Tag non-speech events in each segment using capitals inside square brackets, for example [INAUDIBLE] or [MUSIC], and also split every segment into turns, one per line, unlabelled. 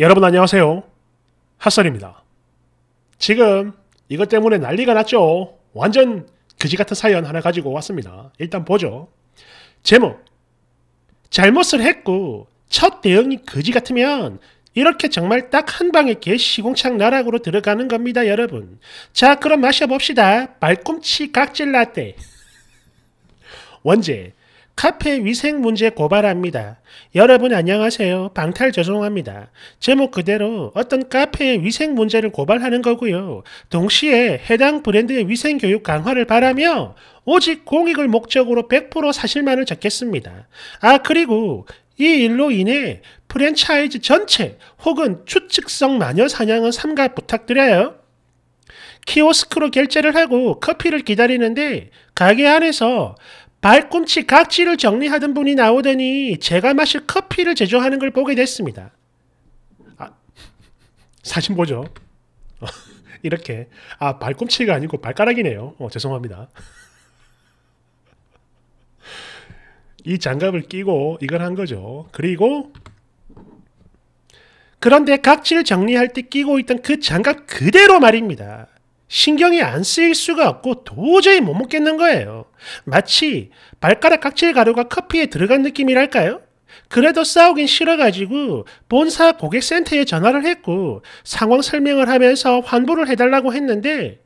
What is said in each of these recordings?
여러분 안녕하세요. 핫설입니다. 지금 이것 때문에 난리가 났죠. 완전 그지같은 사연 하나 가지고 왔습니다. 일단 보죠. 제목 잘못을 했고 첫 대응이 그지 같으면 이렇게 정말 딱 한 방에 개시공창 나락으로 들어가는 겁니다, 여러분. 자, 그럼 마셔봅시다. 발꿈치 각질 라떼. [LAUGHS] 원제 카페 위생 문제 고발합니다. 여러분 안녕하세요. 방탈 죄송합니다. 제목 그대로 어떤 카페의 위생 문제를 고발하는 거고요. 동시에 해당 브랜드의 위생 교육 강화를 바라며 오직 공익을 목적으로 100% 사실만을 적겠습니다. 아 그리고 이 일로 인해 프랜차이즈 전체 혹은 추측성 마녀 사냥은 삼가 부탁드려요. 키오스크로 결제를 하고 커피를 기다리는데 가게 안에서 발꿈치 각질을 정리하던 분이 나오더니 제가 마실 커피를 제조하는 걸 보게 됐습니다. 아, 사진 보죠. 어, 이렇게 아 발꿈치가 아니고 발가락이네요. 어, 죄송합니다. 이 장갑을 끼고 이걸 한 거죠. 그리고 그런데 각질 정리할 때 끼고 있던 그 장갑 그대로 말입니다. 신경이 안 쓰일 수가 없고 도저히 못 먹겠는 거예요. 마치 발가락 각질 가루가 커피에 들어간 느낌이랄까요? 그래도 싸우긴 싫어가지고 본사 고객센터에 전화를 했고 상황 설명을 하면서 환불을 해달라고 했는데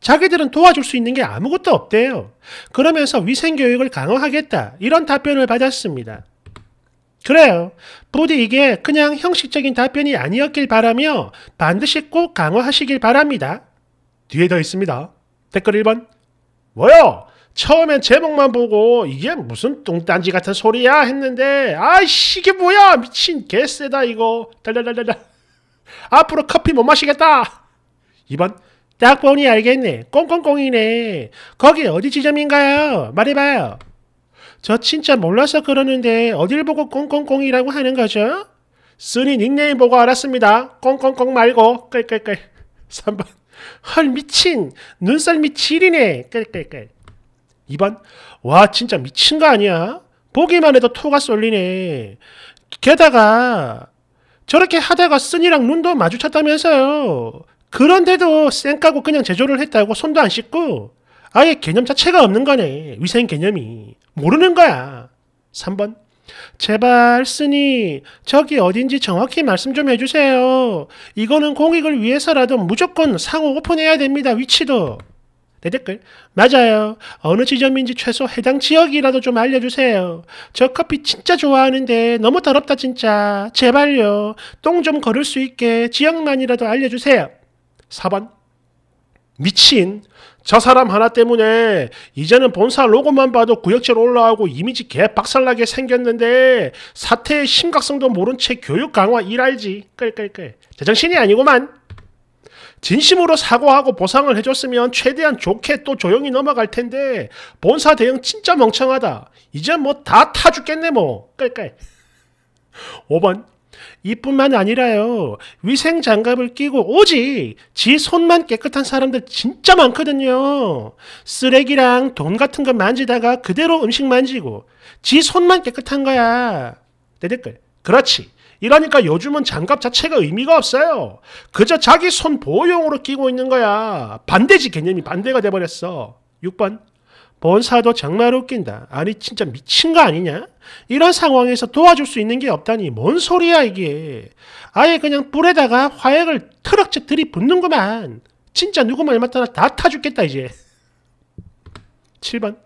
자기들은 도와줄 수 있는 게 아무것도 없대요. 그러면서 위생교육을 강화하겠다. 이런 답변을 받았습니다. 그래요. 부디 이게 그냥 형식적인 답변이 아니었길 바라며 반드시 꼭 강화하시길 바랍니다. 뒤에 더 있습니다. 댓글 1번 뭐요? 처음엔 제목만 보고 이게 무슨 똥딴지 같은 소리야 했는데 아이씨 이게 뭐야 미친 개쎄다 이거 달달달달달 앞으로 커피 못 마시겠다 2번 딱 보니 알겠네 꽁꽁꽁이네 거기 어디 지점인가요 말해봐요 저 진짜 몰라서 그러는데 어딜 보고 꽁꽁꽁이라고 하는 거죠? 쓰니 닉네임 보고 알았습니다 꽁꽁꽁 말고 끌끌끌 3번 헐 미친 눈썰미 지리네 끌끌끌 2번 와 진짜 미친 거 아니야? 보기만 해도 토가 쏠리네 게다가 저렇게 하다가 쓴이랑 눈도 마주쳤다면서요 그런데도 쌩 까고 그냥 제조를 했다고 손도 안 씻고 아예 개념 자체가 없는 거네 위생 개념이 모르는 거야 3번 제발 쓰니 저기 어딘지 정확히 말씀 좀 해주세요. 이거는 공익을 위해서라도 무조건 상호 오픈해야 됩니다. 위치도. 내 네, 댓글 맞아요. 어느 지점인지 최소 해당 지역이라도 좀 알려주세요. 저 커피 진짜 좋아하는데 너무 더럽다 진짜. 제발요. 똥 좀 걸을 수 있게 지역만이라도 알려주세요. 4번 미친 저 사람 하나 때문에 이제는 본사 로고만 봐도 구역질 올라오고 이미지 개 박살나게 생겼는데 사태의 심각성도 모른 채 교육 강화 일할지 끌끌끌. 제정신이 아니구만 진심으로 사과하고 보상을 해줬으면 최대한 좋게 또 조용히 넘어갈 텐데 본사 대응 진짜 멍청하다. 이제 뭐 다 타 죽겠네 뭐. 끌끌. 5번 이뿐만 아니라요. 위생 장갑을 끼고 오직 지 손만 깨끗한 사람들 진짜 많거든요. 쓰레기랑 돈 같은 거 만지다가 그대로 음식 만지고 지 손만 깨끗한 거야. 대 댓글. 그렇지. 이러니까 요즘은 장갑 자체가 의미가 없어요. 그저 자기 손 보호용으로 끼고 있는 거야. 반대지 개념이 반대가 돼버렸어. 6번 본사도 정말 웃긴다. 아니 진짜 미친 거 아니냐? 이런 상황에서 도와줄 수 있는 게 없다니 뭔 소리야 이게. 아예 그냥 뿔에다가 화약을 트럭째 들이붓는구만. 진짜 누구말 얼마따나 다타 죽겠다 이제. 7번.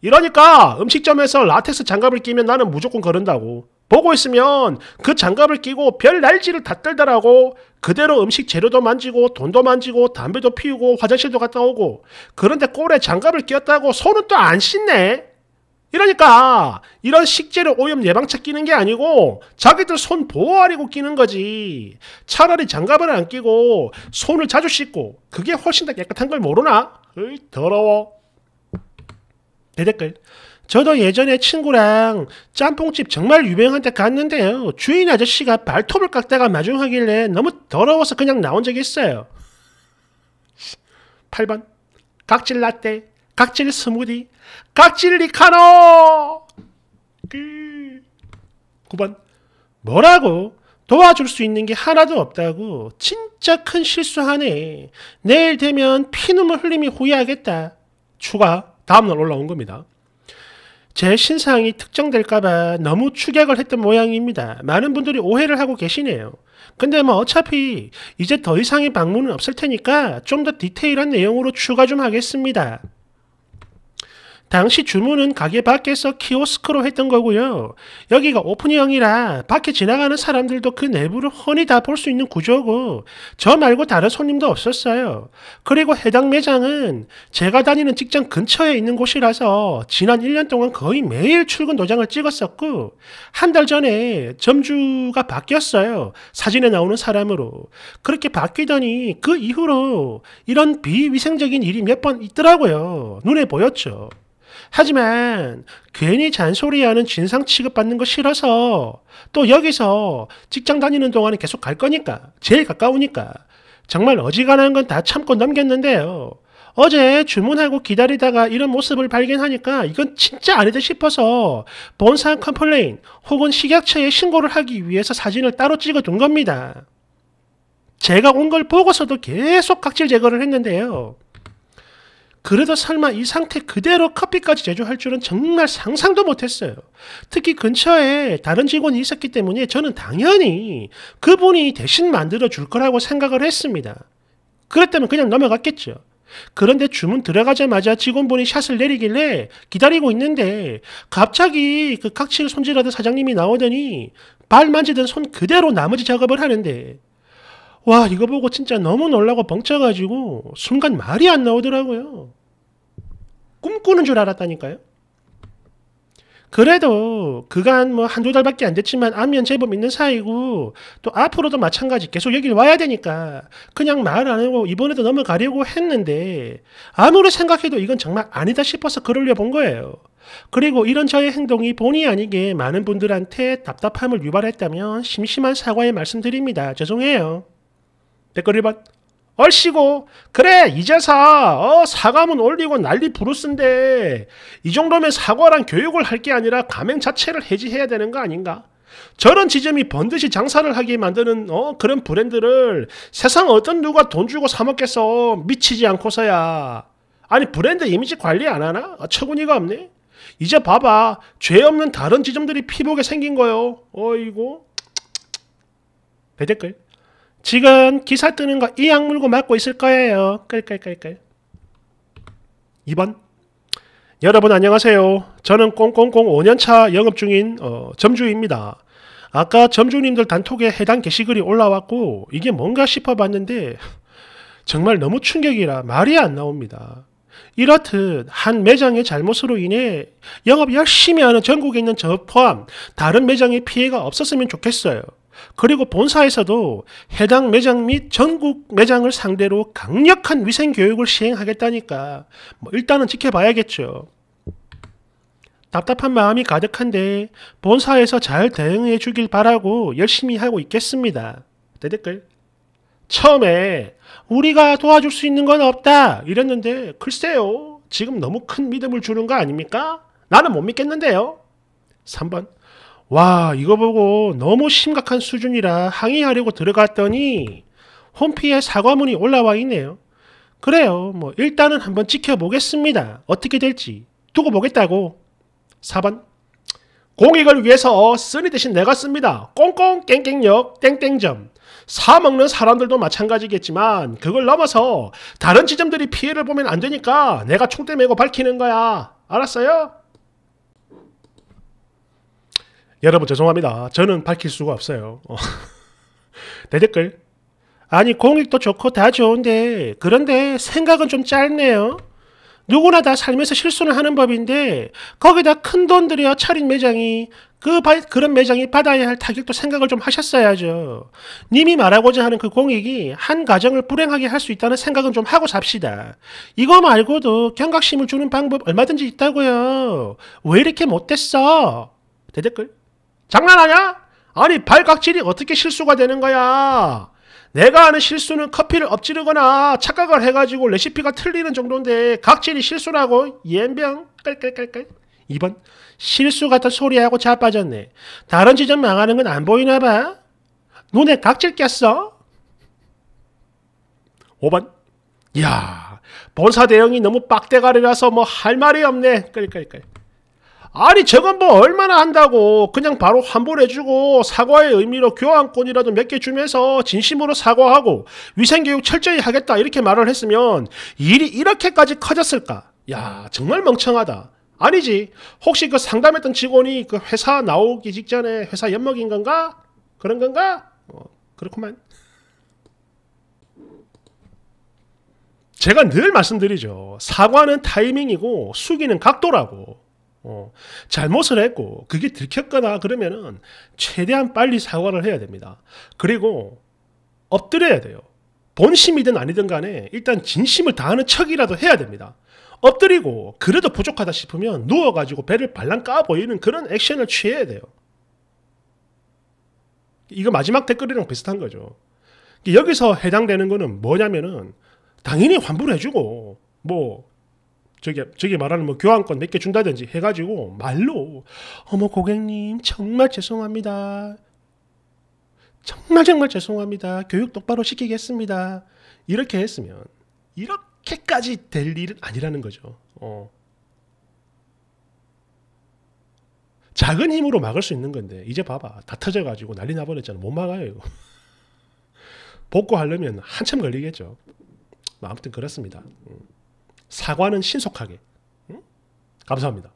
이러니까 음식점에서 라텍스 장갑을 끼면 나는 무조건 거른다고. 보고 있으면 그 장갑을 끼고 별 날지를 다떨더라고 그대로 음식 재료도 만지고 돈도 만지고 담배도 피우고 화장실도 갔다 오고 그런데 꼴에 장갑을 끼었다고 손은 또 안 씻네. 이러니까 이런 식재료 오염 예방책 끼는 게 아니고 자기들 손 보호하려고 끼는 거지. 차라리 장갑을 안 끼고 손을 자주 씻고 그게 훨씬 더 깨끗한 걸 모르나? 으이 더러워. 대댓글. 저도 예전에 친구랑 짬뽕집 정말 유명한 데 갔는데요. 주인 아저씨가 발톱을 깎다가 마중하길래 너무 더러워서 그냥 나온 적이 있어요. 8번. 각질 라떼, 각질 스무디, 각질 리카노! 9번. 그. 뭐라고? 도와줄 수 있는 게 하나도 없다고. 진짜 큰 실수하네. 내일 되면 피눈물 흘림이 후회하겠다. 추가 다음날 올라온 겁니다. 제 신상이 특정될까봐 너무 축약을 했던 모양입니다. 많은 분들이 오해를 하고 계시네요. 근데 뭐 어차피 이제 더 이상의 방문은 없을 테니까 좀 더 디테일한 내용으로 추가 좀 하겠습니다. 당시 주문은 가게 밖에서 키오스크로 했던 거고요. 여기가 오픈형이라 밖에 지나가는 사람들도 그 내부를 흔히다 볼 수 있는 구조고 저 말고 다른 손님도 없었어요. 그리고 해당 매장은 제가 다니는 직장 근처에 있는 곳이라서 지난 1년 동안 거의 매일 출근 도장을 찍었었고 한 달 전에 점주가 바뀌었어요. 사진에 나오는 사람으로. 그렇게 바뀌더니 그 이후로 이런 비위생적인 일이 몇 번 있더라고요. 눈에 보였죠. 하지만 괜히 잔소리하는 진상 취급받는 거 싫어서 또 여기서 직장 다니는 동안은 계속 갈 거니까 제일 가까우니까 정말 어지간한 건 다 참고 넘겼는데요. 어제 주문하고 기다리다가 이런 모습을 발견하니까 이건 진짜 아니다 싶어서 본사항 컴플레인 혹은 식약처에 신고를 하기 위해서 사진을 따로 찍어둔 겁니다. 제가 온 걸 보고서도 계속 각질 제거를 했는데요. 그래도 설마 이 상태 그대로 커피까지 제조할 줄은 정말 상상도 못했어요. 특히 근처에 다른 직원이 있었기 때문에 저는 당연히 그분이 대신 만들어 줄 거라고 생각을 했습니다. 그랬다면 그냥 넘어갔겠죠. 그런데 주문 들어가자마자 직원분이 샷을 내리길래 기다리고 있는데 갑자기 그 각질 손질하던 사장님이 나오더니 발 만지던 손 그대로 나머지 작업을 하는데 와 이거 보고 진짜 너무 놀라고 벙쳐가지고 순간 말이 안 나오더라고요. 꿈꾸는 줄 알았다니까요. 그래도 그간 뭐 한두 달밖에 안 됐지만 안면 제법 있는 사이고 또 앞으로도 마찬가지 계속 여길 와야 되니까 그냥 말 안 하고 이번에도 넘어가려고 했는데 아무리 생각해도 이건 정말 아니다 싶어서 글을 내본 거예요. 그리고 이런 저의 행동이 본의 아니게 많은 분들한테 답답함을 유발했다면 심심한 사과의 말씀드립니다. 죄송해요. 댓글 1번 얼씨고 그래 이제서 어, 사과문 올리고 난리 부르스인데 이 정도면 사과랑 교육을 할 게 아니라 가맹 자체를 해지해야 되는 거 아닌가? 저런 지점이 번듯이 장사를 하게 만드는 어, 그런 브랜드를 세상 어떤 누가 돈 주고 사 먹겠어 미치지 않고서야 아니 브랜드 이미지 관리 안 하나? 아, 어, 처분이가 없네 이제 봐봐 죄 없는 다른 지점들이 피복에 생긴 거요 어이고 대댓글 지금 기사 뜨는 거 이 약물고 맞고 있을 거예요. 끌끌끌끌. 2번. 여러분 안녕하세요. 저는 꽁꽁꽁 5년차 영업 중인 어, 점주입니다. 아까 점주님들 단톡에 해당 게시글이 올라왔고 이게 뭔가 싶어봤는데 정말 너무 충격이라 말이 안 나옵니다. 이렇듯 한 매장의 잘못으로 인해 영업 열심히 하는 전국에 있는 저 포함 다른 매장의 피해가 없었으면 좋겠어요. 그리고 본사에서도 해당 매장 및 전국 매장을 상대로 강력한 위생 교육을 시행하겠다니까 뭐 일단은 지켜봐야겠죠. 답답한 마음이 가득한데 본사에서 잘 대응해 주길 바라고 열심히 하고 있겠습니다. 대댓글 처음에 우리가 도와줄 수 있는 건 없다 이랬는데 글쎄요 지금 너무 큰 믿음을 주는 거 아닙니까? 나는 못 믿겠는데요. 3번 와, 이거 보고 너무 심각한 수준이라 항의하려고 들어갔더니 홈피에 사과문이 올라와 있네요. 그래요. 뭐 일단은 한번 지켜보겠습니다. 어떻게 될지 두고 보겠다고. 4번 공익을 위해서 쓰니 대신 내가 씁니다. 꽁꽁 깽깽역 땡땡점 사 먹는 사람들도 마찬가지겠지만 그걸 넘어서 다른 지점들이 피해를 보면 안 되니까 내가 총대 메고 밝히는 거야. 알았어요? 여러분 죄송합니다. 저는 밝힐 수가 없어요. 대댓글 어. [LAUGHS] 아니 공익도 좋고 다 좋은데 그런데 생각은 좀 짧네요. 누구나 다 살면서 실수는 하는 법인데 거기다 큰 돈 들여 차린 매장이 그 바, 그런 매장이 받아야 할 타격도 생각을 좀 하셨어야죠. 님이 말하고자 하는 그 공익이 한 가정을 불행하게 할 수 있다는 생각은 좀 하고 삽시다. 이거 말고도 경각심을 주는 방법 얼마든지 있다고요. 왜 이렇게 못됐어? 대댓글 장난하냐? 아니 발각질이 어떻게 실수가 되는 거야? 내가 아는 실수는 커피를 엎지르거나 착각을 해가지고 레시피가 틀리는 정도인데 각질이 실수라고 옌병 깔깔깔깔 2번 실수 같은 소리하고 자빠졌네 다른 지점 망하는 건 안 보이나 봐 눈에 각질 꼈어 5번 야 본사 대응이 너무 빡대가리라서 뭐 할 말이 없네 깔깔깔 아니 저건 뭐 얼마나 한다고 그냥 바로 환불해주고 사과의 의미로 교환권이라도 몇 개 주면서 진심으로 사과하고 위생교육 철저히 하겠다 이렇게 말을 했으면 일이 이렇게까지 커졌을까? 야 정말 멍청하다. 아니지 혹시 그 상담했던 직원이 그 회사 나오기 직전에 회사 엿먹인 건가? 그런 건가? 어, 그렇구만. 제가 늘 말씀드리죠. 사과는 타이밍이고 수기는 각도라고. 어, 잘못을 했고 그게 들켰거나 그러면은 최대한 빨리 사과를 해야 됩니다. 그리고 엎드려야 돼요. 본심이든 아니든 간에 일단 진심을 다하는 척이라도 해야 됩니다. 엎드리고 그래도 부족하다 싶으면 누워가지고 배를 발랑 까 보이는 그런 액션을 취해야 돼요. 이거 마지막 댓글이랑 비슷한 거죠. 여기서 해당되는 거는 뭐냐면은 당연히 환불해주고 뭐 저기 저기 말하는 뭐 교환권 몇 개 준다든지 해가지고 말로 어머 고객님 정말 죄송합니다. 정말 정말 죄송합니다. 교육 똑바로 시키겠습니다. 이렇게 했으면 이렇게까지 될 일은 아니라는 거죠. 어. 작은 힘으로 막을 수 있는 건데 이제 봐봐 다 터져가지고 난리 나버렸잖아 못 막아요 이거. [LAUGHS] 복구하려면 한참 걸리겠죠. 뭐, 아무튼 그렇습니다. 음. 사과는 신속하게. 응? 감사합니다.